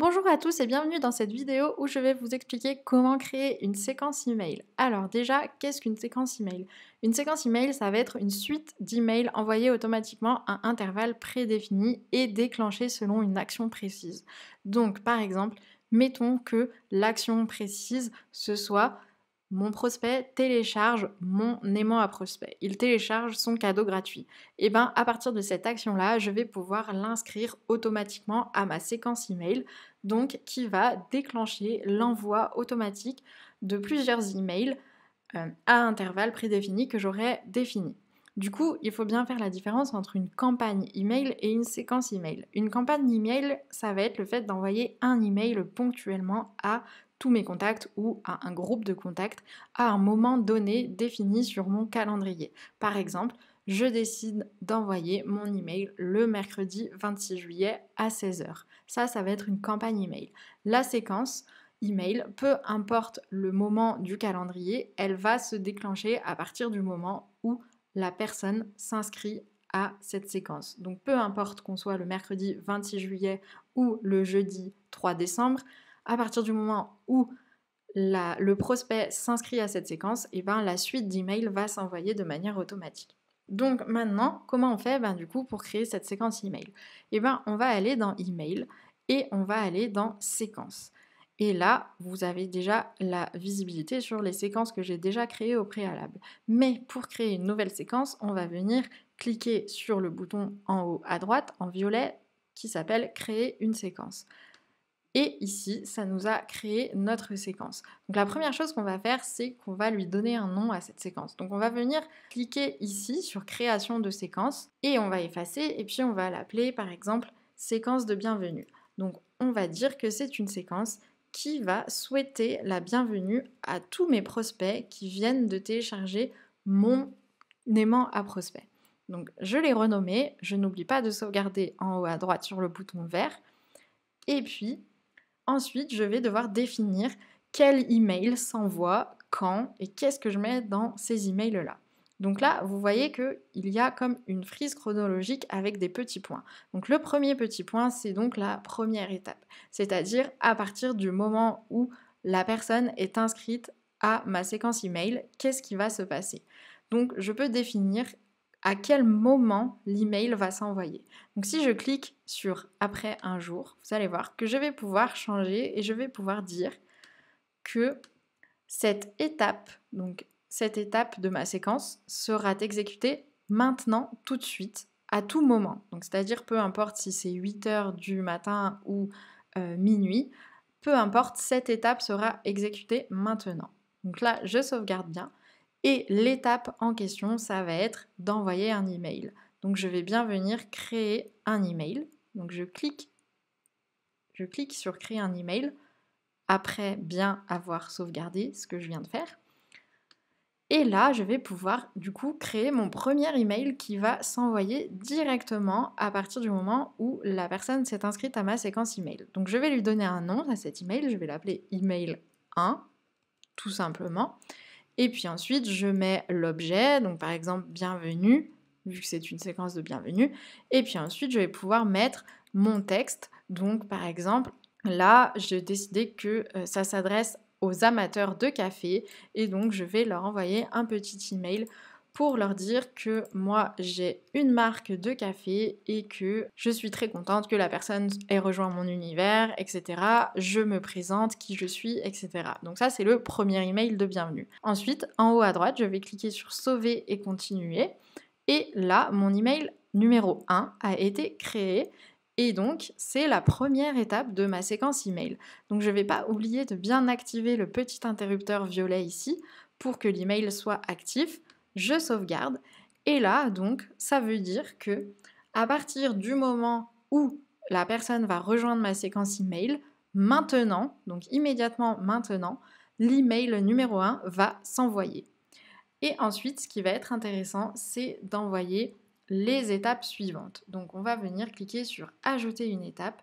Bonjour à tous et bienvenue dans cette vidéo où je vais vous expliquer comment créer une séquence email. Alors déjà, qu'est-ce qu'une séquence email Une séquence email, ça va être une suite d'emails envoyés automatiquement à intervalles prédéfinis et déclenchés selon une action précise. Donc par exemple, mettons que l'action précise ce soit mon prospect télécharge mon aimant à prospect. Il télécharge son cadeau gratuit. Et eh bien, à partir de cette action-là, je vais pouvoir l'inscrire automatiquement à ma séquence email, donc qui va déclencher l'envoi automatique de plusieurs emails euh, à intervalles prédéfinis que j'aurais définis. Du coup, il faut bien faire la différence entre une campagne email et une séquence email. Une campagne email, ça va être le fait d'envoyer un email ponctuellement à tous mes contacts ou à un groupe de contacts à un moment donné défini sur mon calendrier. Par exemple, je décide d'envoyer mon email le mercredi 26 juillet à 16h. Ça, ça va être une campagne email. La séquence email, peu importe le moment du calendrier, elle va se déclencher à partir du moment où la personne s'inscrit à cette séquence. Donc peu importe qu'on soit le mercredi 26 juillet ou le jeudi 3 décembre, à partir du moment où le prospect s'inscrit à cette séquence, et eh ben la suite d'emails va s'envoyer de manière automatique. Donc maintenant, comment on fait ben, du coup pour créer cette séquence email Et eh ben on va aller dans email et on va aller dans séquence. Et là, vous avez déjà la visibilité sur les séquences que j'ai déjà créées au préalable. Mais pour créer une nouvelle séquence, on va venir cliquer sur le bouton en haut à droite en violet qui s'appelle créer une séquence. Et ici, ça nous a créé notre séquence. Donc la première chose qu'on va faire, c'est qu'on va lui donner un nom à cette séquence. Donc on va venir cliquer ici sur création de séquence et on va effacer et puis on va l'appeler par exemple séquence de bienvenue. Donc on va dire que c'est une séquence qui va souhaiter la bienvenue à tous mes prospects qui viennent de télécharger mon aimant à prospect. Donc je l'ai renommé, je n'oublie pas de sauvegarder en haut à droite sur le bouton vert. Et puis Ensuite, je vais devoir définir quel email s'envoie, quand et qu'est-ce que je mets dans ces emails-là. Donc là, vous voyez qu'il y a comme une frise chronologique avec des petits points. Donc le premier petit point, c'est donc la première étape, c'est-à-dire à partir du moment où la personne est inscrite à ma séquence email, qu'est-ce qui va se passer Donc je peux définir à quel moment l'email va s'envoyer. Donc si je clique sur après un jour, vous allez voir que je vais pouvoir changer et je vais pouvoir dire que cette étape, donc cette étape de ma séquence sera exécutée maintenant, tout de suite, à tout moment. Donc c'est-à-dire peu importe si c'est 8 heures du matin ou euh, minuit, peu importe, cette étape sera exécutée maintenant. Donc là, je sauvegarde bien. Et l'étape en question, ça va être d'envoyer un email. Donc je vais bien venir créer un email. Donc je clique, je clique sur créer un email après bien avoir sauvegardé ce que je viens de faire. Et là, je vais pouvoir du coup créer mon premier email qui va s'envoyer directement à partir du moment où la personne s'est inscrite à ma séquence email. Donc je vais lui donner un nom à cet email, je vais l'appeler email 1 tout simplement. Et puis ensuite, je mets l'objet, donc par exemple bienvenue, vu que c'est une séquence de bienvenue. Et puis ensuite, je vais pouvoir mettre mon texte. Donc par exemple, là, j'ai décidé que euh, ça s'adresse aux amateurs de café et donc je vais leur envoyer un petit email pour leur dire que moi j'ai une marque de café et que je suis très contente que la personne ait rejoint mon univers, etc. Je me présente, qui je suis, etc. Donc ça c'est le premier email de bienvenue. Ensuite, en haut à droite, je vais cliquer sur sauver et continuer. Et là, mon email numéro 1 a été créé et donc, c'est la première étape de ma séquence email. Donc, je ne vais pas oublier de bien activer le petit interrupteur violet ici pour que l'email soit actif je sauvegarde. Et là, donc, ça veut dire que à partir du moment où la personne va rejoindre ma séquence email, maintenant, donc immédiatement maintenant, l'email numéro 1 va s'envoyer. Et ensuite, ce qui va être intéressant, c'est d'envoyer les étapes suivantes. Donc on va venir cliquer sur ajouter une étape.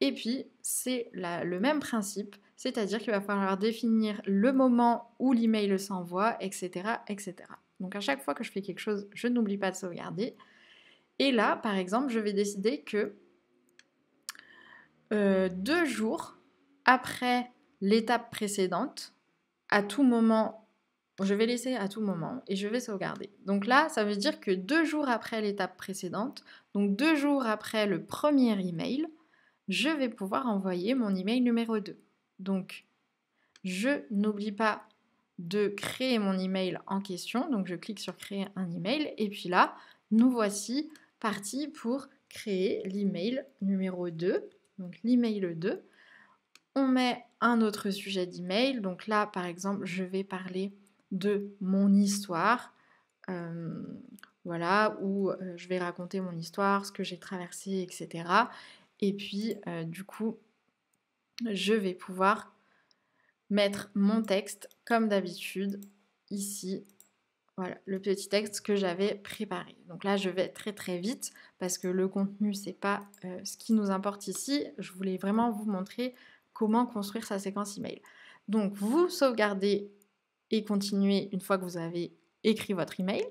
Et puis c'est le même principe, c'est-à-dire qu'il va falloir définir le moment où l'email s'envoie, etc., etc. Donc à chaque fois que je fais quelque chose, je n'oublie pas de sauvegarder. Et là, par exemple, je vais décider que euh, deux jours après l'étape précédente, à tout moment, je vais laisser à tout moment et je vais sauvegarder. Donc là, ça veut dire que deux jours après l'étape précédente, donc deux jours après le premier email, je vais pouvoir envoyer mon email numéro 2. Donc, je n'oublie pas de créer mon email en question. Donc je clique sur créer un email et puis là, nous voici partis pour créer l'email numéro 2. Donc l'email 2. On met un autre sujet d'email. Donc là, par exemple, je vais parler de mon histoire. Euh, voilà, où euh, je vais raconter mon histoire, ce que j'ai traversé, etc. Et puis, euh, du coup, je vais pouvoir mettre mon texte comme d'habitude ici. Voilà, le petit texte que j'avais préparé. Donc là, je vais très très vite parce que le contenu, c'est pas euh, ce qui nous importe ici. Je voulais vraiment vous montrer comment construire sa séquence email. Donc vous sauvegardez et continuez une fois que vous avez écrit votre email.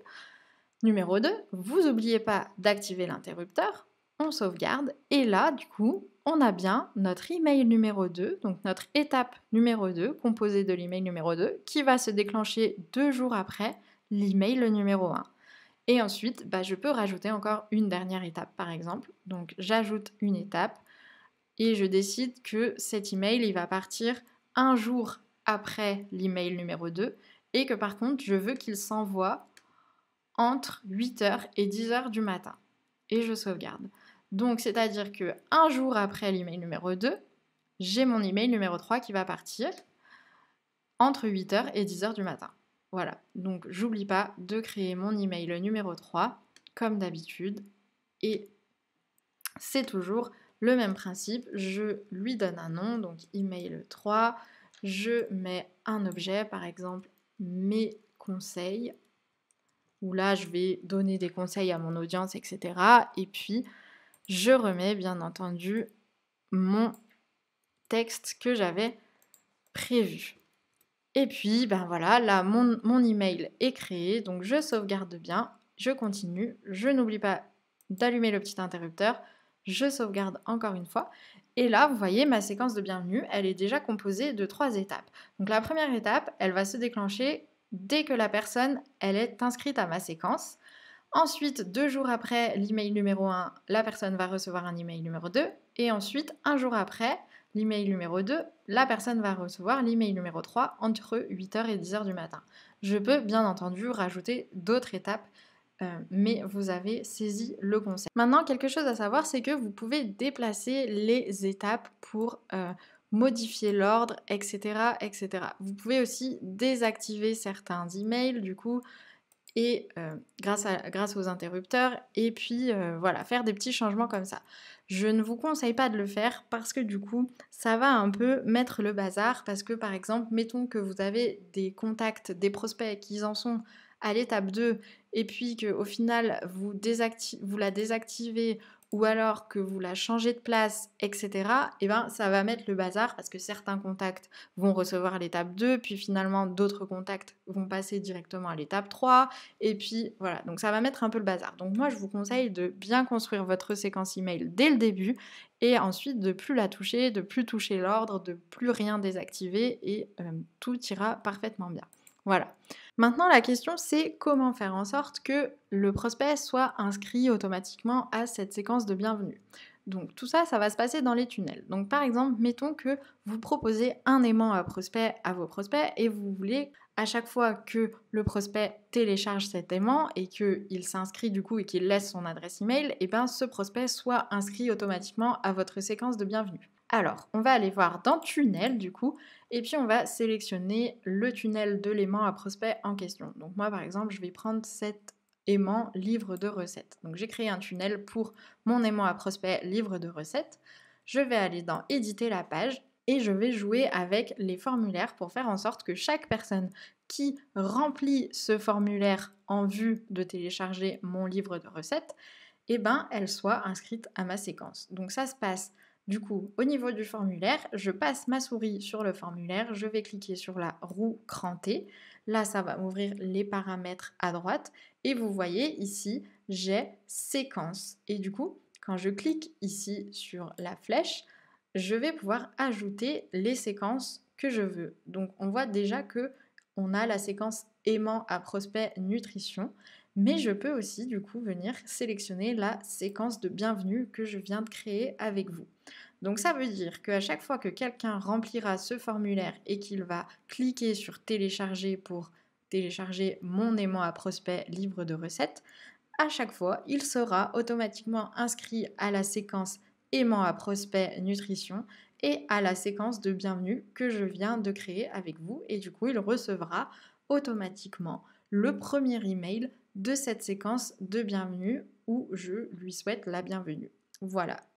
Numéro 2, vous n'oubliez pas d'activer l'interrupteur sauvegarde, et là, du coup, on a bien notre email numéro 2, donc notre étape numéro 2, composée de l'email numéro 2, qui va se déclencher deux jours après l'email numéro 1. Et ensuite, bah, je peux rajouter encore une dernière étape, par exemple. Donc, j'ajoute une étape et je décide que cet email, il va partir un jour après l'email numéro 2 et que par contre, je veux qu'il s'envoie entre 8h et 10h du matin. Et je sauvegarde. Donc, c'est-à-dire que un jour après l'email numéro 2, j'ai mon email numéro 3 qui va partir entre 8h et 10h du matin. Voilà, donc j'oublie pas de créer mon email numéro 3 comme d'habitude et c'est toujours le même principe, je lui donne un nom, donc email 3, je mets un objet, par exemple mes conseils, où là je vais donner des conseils à mon audience, etc. Et puis je remets bien entendu mon texte que j'avais prévu. Et puis, ben voilà, là, mon, mon, email est créé, donc je sauvegarde bien, je continue, je n'oublie pas d'allumer le petit interrupteur, je sauvegarde encore une fois. Et là, vous voyez, ma séquence de bienvenue, elle est déjà composée de trois étapes. Donc la première étape, elle va se déclencher dès que la personne, elle est inscrite à ma séquence. Ensuite, deux jours après l'email numéro 1, la personne va recevoir un email numéro 2. Et ensuite, un jour après l'email numéro 2, la personne va recevoir l'email numéro 3 entre 8h et 10h du matin. Je peux bien entendu rajouter d'autres étapes euh, mais vous avez saisi le concept. Maintenant, quelque chose à savoir, c'est que vous pouvez déplacer les étapes pour euh, modifier l'ordre, etc., etc. Vous pouvez aussi désactiver certains emails, du coup, et euh, grâce, à, grâce aux interrupteurs, et puis euh, voilà, faire des petits changements comme ça. Je ne vous conseille pas de le faire parce que du coup, ça va un peu mettre le bazar, parce que par exemple, mettons que vous avez des contacts, des prospects qui en sont à l'étape 2, et puis qu'au final, vous, vous la désactivez ou alors que vous la changez de place, etc., et eh ben, ça va mettre le bazar parce que certains contacts vont recevoir l'étape 2, puis finalement d'autres contacts vont passer directement à l'étape 3, et puis voilà, donc ça va mettre un peu le bazar. Donc moi, je vous conseille de bien construire votre séquence email dès le début et ensuite de plus la toucher, de plus toucher l'ordre, de plus rien désactiver et euh, tout ira parfaitement bien. Voilà. Maintenant, la question, c'est comment faire en sorte que le prospect soit inscrit automatiquement à cette séquence de bienvenue. Donc tout ça, ça va se passer dans les tunnels. Donc par exemple, mettons que vous proposez un aimant à prospect à vos prospects et vous voulez à chaque fois que le prospect télécharge cet aimant et qu'il s'inscrit du coup et qu'il laisse son adresse email, et eh bien, ce prospect soit inscrit automatiquement à votre séquence de bienvenue. Alors, on va aller voir dans tunnel du coup, et puis on va sélectionner le tunnel de l'aimant à prospect en question. Donc moi par exemple, je vais prendre cet aimant livre de recettes. Donc j'ai créé un tunnel pour mon aimant à prospect livre de recettes. Je vais aller dans éditer la page et je vais jouer avec les formulaires pour faire en sorte que chaque personne qui remplit ce formulaire en vue de télécharger mon livre de recettes, eh bien, elle soit inscrite à ma séquence. Donc ça se passe du coup, au niveau du formulaire, je passe ma souris sur le formulaire, je vais cliquer sur la roue crantée. Là, ça va m'ouvrir les paramètres à droite et vous voyez ici, j'ai séquence. Et du coup, quand je clique ici sur la flèche, je vais pouvoir ajouter les séquences que je veux. Donc on voit déjà que on a la séquence aimant à prospect nutrition mais je peux aussi du coup venir sélectionner la séquence de bienvenue que je viens de créer avec vous. Donc ça veut dire qu'à chaque fois que quelqu'un remplira ce formulaire et qu'il va cliquer sur télécharger pour télécharger mon aimant à prospect livre de recettes, à chaque fois, il sera automatiquement inscrit à la séquence aimant à prospect nutrition et à la séquence de bienvenue que je viens de créer avec vous et du coup, il recevra automatiquement le premier email de cette séquence de bienvenue où je lui souhaite la bienvenue. Voilà,